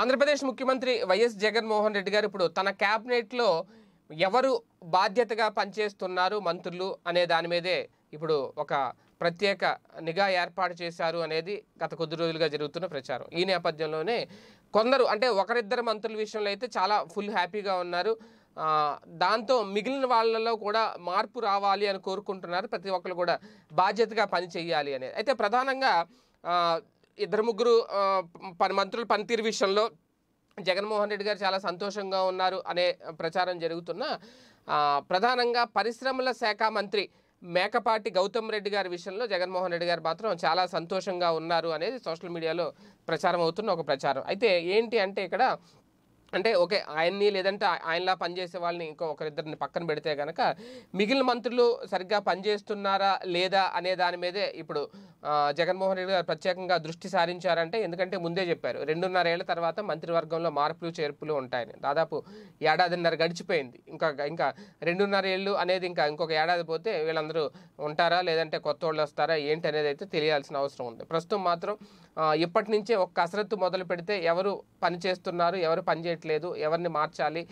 ఆంధ్రప్రదేశ్ ముఖ్యమంత్రి వైఎస్ జగన్మోహన్ రెడ్డి గారు ఇప్పుడు తన క్యాబినెట్లో ఎవరు బాధ్యతగా పనిచేస్తున్నారు మంత్రులు అనే దాని మీదే ఇప్పుడు ఒక ప్రత్యేక నిఘా ఏర్పాటు చేశారు అనేది గత కొద్ది రోజులుగా జరుగుతున్న ప్రచారం ఈ నేపథ్యంలోనే కొందరు అంటే ఒకరిద్దరు మంత్రుల విషయంలో అయితే చాలా ఫుల్ హ్యాపీగా ఉన్నారు దాంతో మిగిలిన వాళ్ళలో కూడా మార్పు రావాలి అని కోరుకుంటున్నారు ప్రతి ఒక్కరు కూడా బాధ్యతగా పని చేయాలి అనేది అయితే ప్రధానంగా ఇద్దరు ముగ్గురు పని మంత్రుల పనితీరు విషయంలో జగన్మోహన్ రెడ్డి గారు చాలా సంతోషంగా ఉన్నారు అనే ప్రచారం జరుగుతున్న ప్రధానంగా పరిశ్రమల శాఖ మంత్రి మేకపాటి గౌతమ్ రెడ్డి గారి విషయంలో జగన్మోహన్ రెడ్డి గారు మాత్రం చాలా సంతోషంగా ఉన్నారు అనేది సోషల్ మీడియాలో ప్రచారం అవుతున్న ఒక ప్రచారం అయితే ఏంటి అంటే ఇక్కడ అంటే ఓకే ఆయన్ని లేదంటే ఆయనలా పనిచేసే వాళ్ళని ఇంకో ఒకరిద్దరిని పక్కన పెడితే కనుక మిగిలిన మంత్రులు సరిగ్గా పనిచేస్తున్నారా లేదా అనే దాని మీదే ఇప్పుడు జగన్మోహన్ రెడ్డి గారు ప్రత్యేకంగా దృష్టి సారించారంటే ఎందుకంటే ముందే చెప్పారు రెండున్నరేళ్ల తర్వాత మంత్రివర్గంలో మార్పులు చేర్పులు ఉంటాయని దాదాపు ఏడాదిన్నర గడిచిపోయింది ఇంకా ఇంకా రెండున్నర ఏళ్ళు అనేది ఇంకా ఇంకొక ఏడాది పోతే వీళ్ళందరూ ఉంటారా లేదంటే కొత్త వాళ్ళు వస్తారా ఏంటి అనేది అయితే తెలియాల్సిన అవసరం ఉంది ప్రస్తుతం మాత్రం ఇప్పటి నుంచే ఒక కసరత్తు మొదలు పెడితే ఎవరు పని చేస్తున్నారు ఎవరు పని చేయట్లేదు ఎవరిని మార్చాలి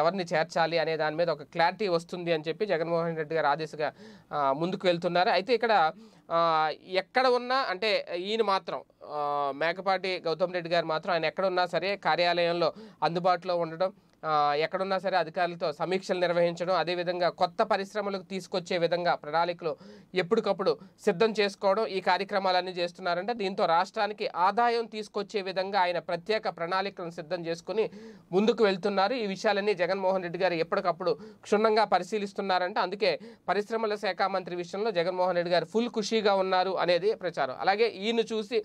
ఎవరిని చేర్చాలి అనే దాని మీద ఒక క్లారిటీ వస్తుంది అని చెప్పి జగన్మోహన్ రెడ్డి గారు ఆ దిశగా ముందుకు వెళ్తున్నారు అయితే ఇక్కడ ఎక్కడ ఉన్నా అంటే ఈయన మాత్రం మేకపాటి గౌతమ్ రెడ్డి గారు మాత్రం ఆయన ఎక్కడ ఉన్నా సరే కార్యాలయంలో అందుబాటులో ఉండడం ఎక్కడున్నా సరే అధికారులతో సమీక్షలు నిర్వహించడం అదేవిధంగా కొత్త పరిశ్రమలకు తీసుకొచ్చే విధంగా ప్రణాళికలు ఎప్పటికప్పుడు సిద్ధం చేసుకోవడం ఈ కార్యక్రమాలన్నీ చేస్తున్నారంటే దీంతో రాష్ట్రానికి ఆదాయం తీసుకొచ్చే విధంగా ఆయన ప్రత్యేక ప్రణాళికలను సిద్ధం చేసుకుని ముందుకు వెళ్తున్నారు ఈ విషయాలన్నీ జగన్మోహన్ రెడ్డి గారు ఎప్పటికప్పుడు క్షుణ్ణంగా పరిశీలిస్తున్నారంటే అందుకే పరిశ్రమల శాఖ మంత్రి విషయంలో జగన్మోహన్ రెడ్డి గారు ఫుల్ ఖుషీగా ఉన్నారు అనేది ప్రచారం అలాగే ఈయన చూసి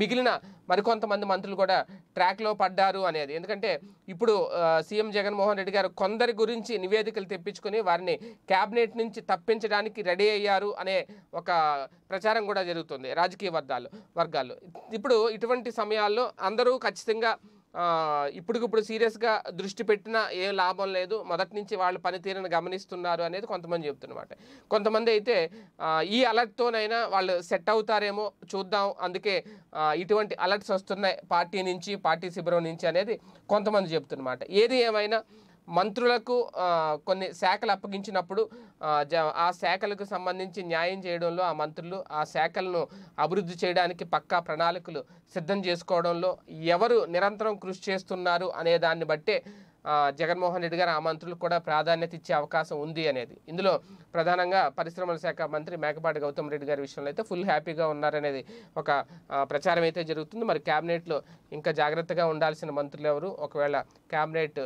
మిగిలిన మరికొంతమంది మంత్రులు కూడా ట్రాక్లో పడ్డారు అనేది ఎందుకంటే ఇప్పుడు సీఎం జగన్మోహన్ రెడ్డి గారు కొందరి గురించి నివేదికలు తెప్పించుకుని వారిని క్యాబినెట్ నుంచి తప్పించడానికి రెడీ అయ్యారు అనే ఒక ప్రచారం కూడా జరుగుతుంది రాజకీయ వర్గాలు వర్గాలు ఇప్పుడు ఇటువంటి సమయాల్లో అందరూ ఖచ్చితంగా ఇప్పటికిప్పుడు సీరియస్గా దృష్టి పెట్టినా ఏ లాభం లేదు మొదటి నుంచి వాళ్ళు పనితీరును గమనిస్తున్నారు అనేది కొంతమంది చెప్తున్నమాట కొంతమంది అయితే ఈ అలర్ట్తోనైనా వాళ్ళు సెట్ అవుతారేమో చూద్దాం అందుకే ఇటువంటి అలర్ట్స్ వస్తున్నాయి పార్టీ నుంచి పార్టీ శిబిరం నుంచి అనేది కొంతమంది చెప్తున్నమాట ఏది ఏమైనా మంత్రులకు కొన్ని శాఖలు అప్పగించినప్పుడు ఆ శాఖలకు సంబంధించి న్యాయం చేయడంలో ఆ మంత్రులు ఆ శాఖలను అభివృద్ధి చేయడానికి పక్కా ప్రణాళికలు సిద్ధం చేసుకోవడంలో ఎవరు నిరంతరం కృషి చేస్తున్నారు అనే దాన్ని బట్టే జగన్మోహన్ రెడ్డి గారు ఆ మంత్రులకు కూడా ప్రాధాన్యత ఇచ్చే అవకాశం ఉంది అనేది ఇందులో ప్రధానంగా పరిశ్రమల శాఖ మంత్రి మేకపాటి గౌతమ్ రెడ్డి గారి విషయంలో అయితే ఫుల్ హ్యాపీగా ఉన్నారనేది ఒక ప్రచారం అయితే జరుగుతుంది మరి క్యాబినెట్లో ఇంకా జాగ్రత్తగా ఉండాల్సిన మంత్రులు ఎవరు ఒకవేళ క్యాబినెట్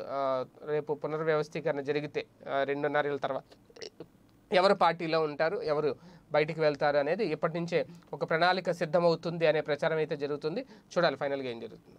రేపు పునర్వ్యవస్థీకరణ జరిగితే రెండున్నరేళ్ళ తర్వాత ఎవరు పార్టీలో ఉంటారు ఎవరు బయటికి వెళ్తారు అనేది ఇప్పటి నుంచే ఒక ప్రణాళిక సిద్ధమవుతుంది అనే ప్రచారం అయితే జరుగుతుంది చూడాలి ఫైనల్గా ఏం జరుగుతుంది